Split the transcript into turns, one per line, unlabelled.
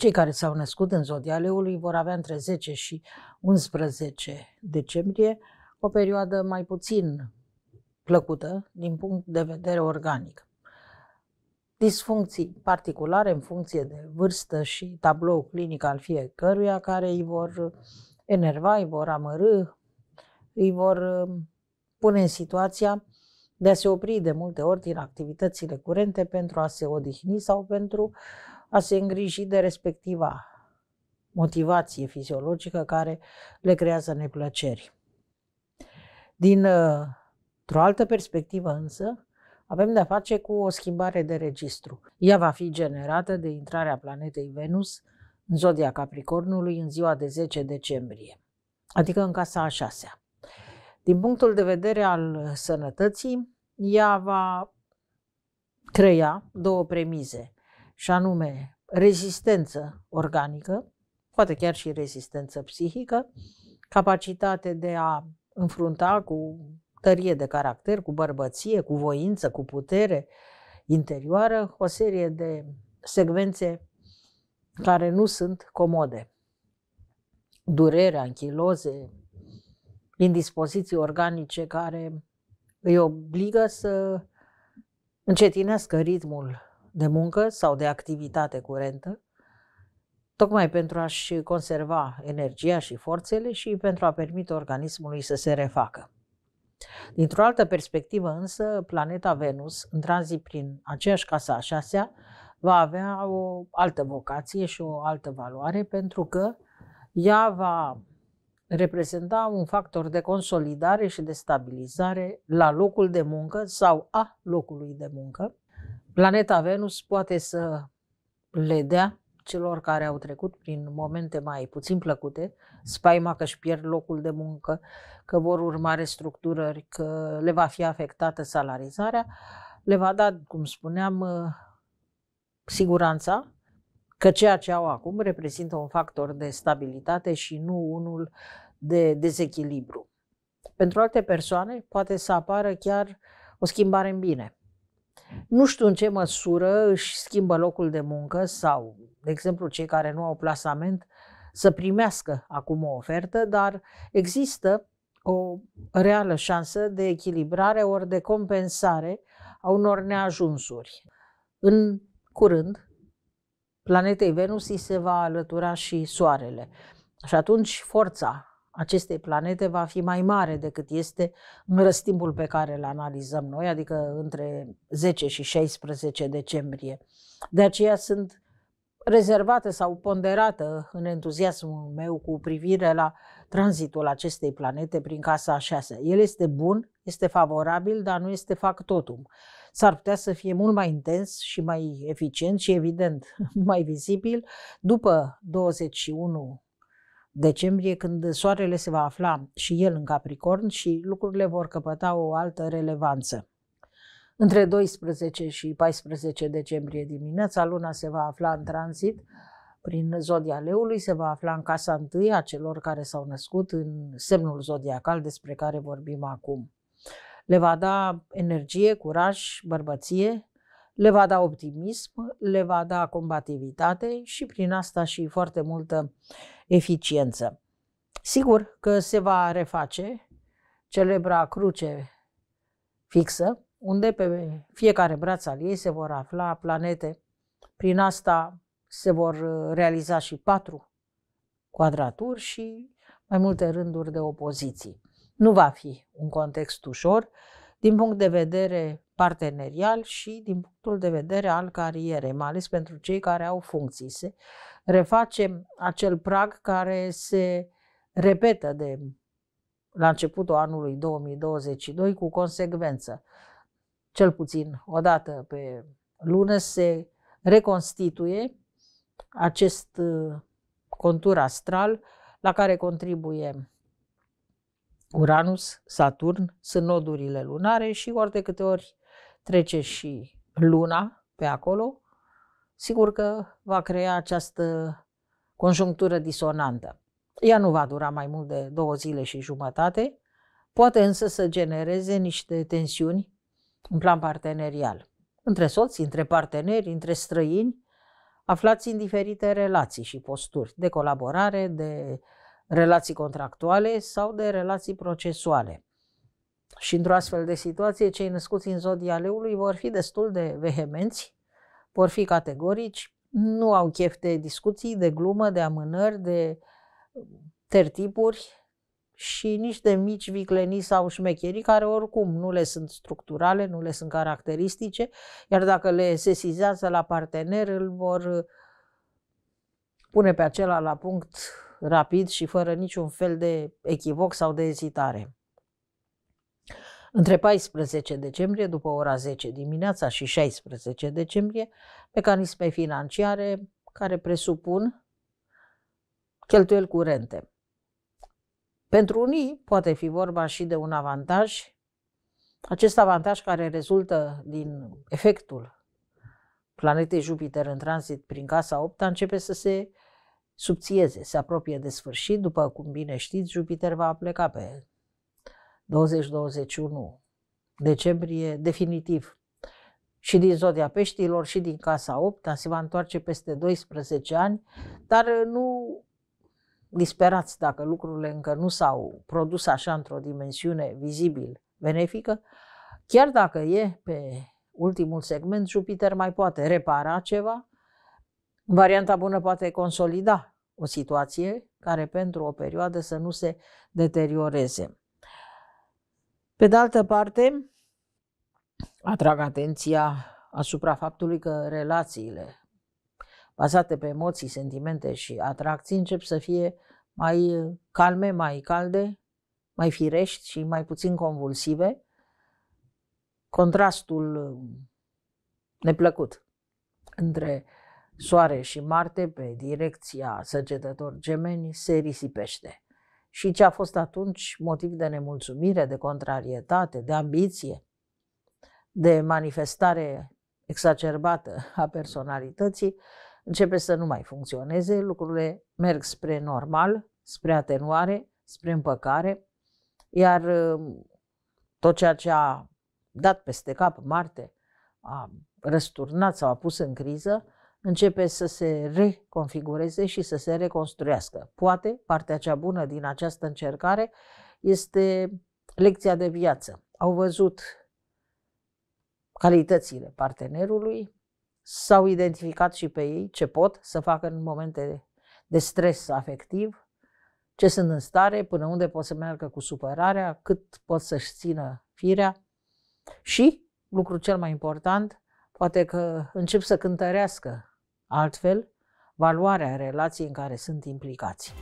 Cei care s-au născut în zodia leului vor avea între 10 și 11 decembrie o perioadă mai puțin plăcută din punct de vedere organic. Disfuncții particulare în funcție de vârstă și tablou clinic al fiecăruia care îi vor enerva, îi vor amărâ, îi vor um, pune în situația de a se opri de multe ori din activitățile curente pentru a se odihni sau pentru a se îngriji de respectiva motivație fiziologică care le creează neplăceri. Din uh, o altă perspectivă însă, avem de-a face cu o schimbare de registru. Ea va fi generată de intrarea planetei Venus în zodia Capricornului în ziua de 10 decembrie, adică în casa a șasea. Din punctul de vedere al sănătății, ea va crea două premize și anume rezistență organică, poate chiar și rezistență psihică, capacitate de a înfrunta cu tărie de caracter, cu bărbăție, cu voință, cu putere interioară, o serie de secvențe care nu sunt comode. durere, anchiloze, indispoziții organice care îi obligă să încetinească ritmul de muncă sau de activitate curentă, tocmai pentru a-și conserva energia și forțele și pentru a permite organismului să se refacă. Dintr-o altă perspectivă însă, planeta Venus, în tranzit prin aceeași casa a șasea, va avea o altă vocație și o altă valoare pentru că ea va reprezenta un factor de consolidare și de stabilizare la locul de muncă sau a locului de muncă, Planeta Venus poate să le dea celor care au trecut prin momente mai puțin plăcute, spaima că își pierd locul de muncă, că vor urma restructurări, că le va fi afectată salarizarea, le va da, cum spuneam, uh, siguranța că ceea ce au acum reprezintă un factor de stabilitate și nu unul de dezechilibru. Pentru alte persoane poate să apară chiar o schimbare în bine. Nu știu în ce măsură își schimbă locul de muncă sau, de exemplu, cei care nu au plasament să primească acum o ofertă, dar există o reală șansă de echilibrare ori de compensare a unor neajunsuri. În curând, planetei Venus îi se va alătura și Soarele. Și atunci forța acestei planete va fi mai mare decât este în răstimpul pe care îl analizăm noi, adică între 10 și 16 decembrie. De aceea sunt rezervată sau ponderată în entuziasmul meu cu privire la tranzitul acestei planete prin casa a șasea. El este bun, este favorabil, dar nu este factotum. S-ar putea să fie mult mai intens și mai eficient și evident mai vizibil după 21 decembrie, când soarele se va afla și el în Capricorn și lucrurile vor căpăta o altă relevanță. Între 12 și 14 decembrie dimineața, luna se va afla în tranzit prin zodia leului, se va afla în casa întâi a celor care s-au născut în semnul zodiacal despre care vorbim acum. Le va da energie, curaj, bărbăție, le va da optimism, le va da combativitate și prin asta și foarte multă eficiență. Sigur că se va reface celebra cruce fixă, unde pe fiecare braț al ei se vor afla planete. Prin asta se vor uh, realiza și patru quadraturi și mai multe rânduri de opoziții. Nu va fi un context ușor din punct de vedere partenerial și din punctul de vedere al carierei, mai ales pentru cei care au funcții. Se reface acel prag care se repetă de la începutul anului 2022 cu consecvență. Cel puțin o dată pe lună se reconstituie acest uh, contur astral la care contribuie Uranus, Saturn, sunt nodurile lunare și ori de câte ori trece și luna pe acolo, sigur că va crea această conjunctură disonantă. Ea nu va dura mai mult de două zile și jumătate, poate însă să genereze niște tensiuni în plan partenerial. Între soți, între parteneri, între străini, aflați în diferite relații și posturi de colaborare, de relații contractuale sau de relații procesuale. Și într-o astfel de situație, cei născuți în zodia leului vor fi destul de vehemenți, vor fi categorici, nu au chef de discuții, de glumă, de amânări, de uh, tertipuri și nici de mici viclenii sau șmecherii care oricum nu le sunt structurale, nu le sunt caracteristice, iar dacă le sesizează la partener, îl vor uh, pune pe acela la punct rapid și fără niciun fel de echivoc sau de ezitare între 14 decembrie, după ora 10 dimineața și 16 decembrie, mecanisme financiare care presupun cheltuieli curente. Pentru unii poate fi vorba și de un avantaj, acest avantaj care rezultă din efectul planetei Jupiter în tranzit prin casa 8 începe să se subțieze, se apropie de sfârșit. După cum bine știți, Jupiter va pleca pe 2021 decembrie definitiv. Și din zodia peștilor și din casa 8 se va întoarce peste 12 ani, dar uh, nu disperați dacă lucrurile încă nu s-au produs așa într-o dimensiune vizibil benefică, chiar dacă e pe ultimul segment, Jupiter mai poate repara ceva, varianta bună poate consolida o situație care pentru o perioadă să nu se deterioreze. Pe de altă parte, atrag atenția asupra faptului că relațiile bazate pe emoții, sentimente și atracții încep să fie mai calme, mai calde, mai firești și mai puțin convulsive, contrastul neplăcut între Soare și Marte pe direcția săgetător gemeni se risipește și ce a fost atunci motiv de nemulțumire, de contrarietate, de ambiție, de manifestare exacerbată a personalității, începe să nu mai funcționeze, lucrurile merg spre normal, spre atenuare, spre împăcare, iar um, tot ceea ce a dat peste cap Marte, a răsturnat sau a pus în criză, începe să se reconfigureze și să se reconstruiască. Poate partea cea bună din această încercare este lecția de viață. Au văzut calitățile partenerului, s-au identificat și pe ei ce pot să facă în momente de stres afectiv, ce sunt în stare, până unde pot să meargă cu supărarea, cât pot să-și țină firea și, lucru cel mai important, poate că încep să cântărească altfel valoarea relației în care sunt implicați.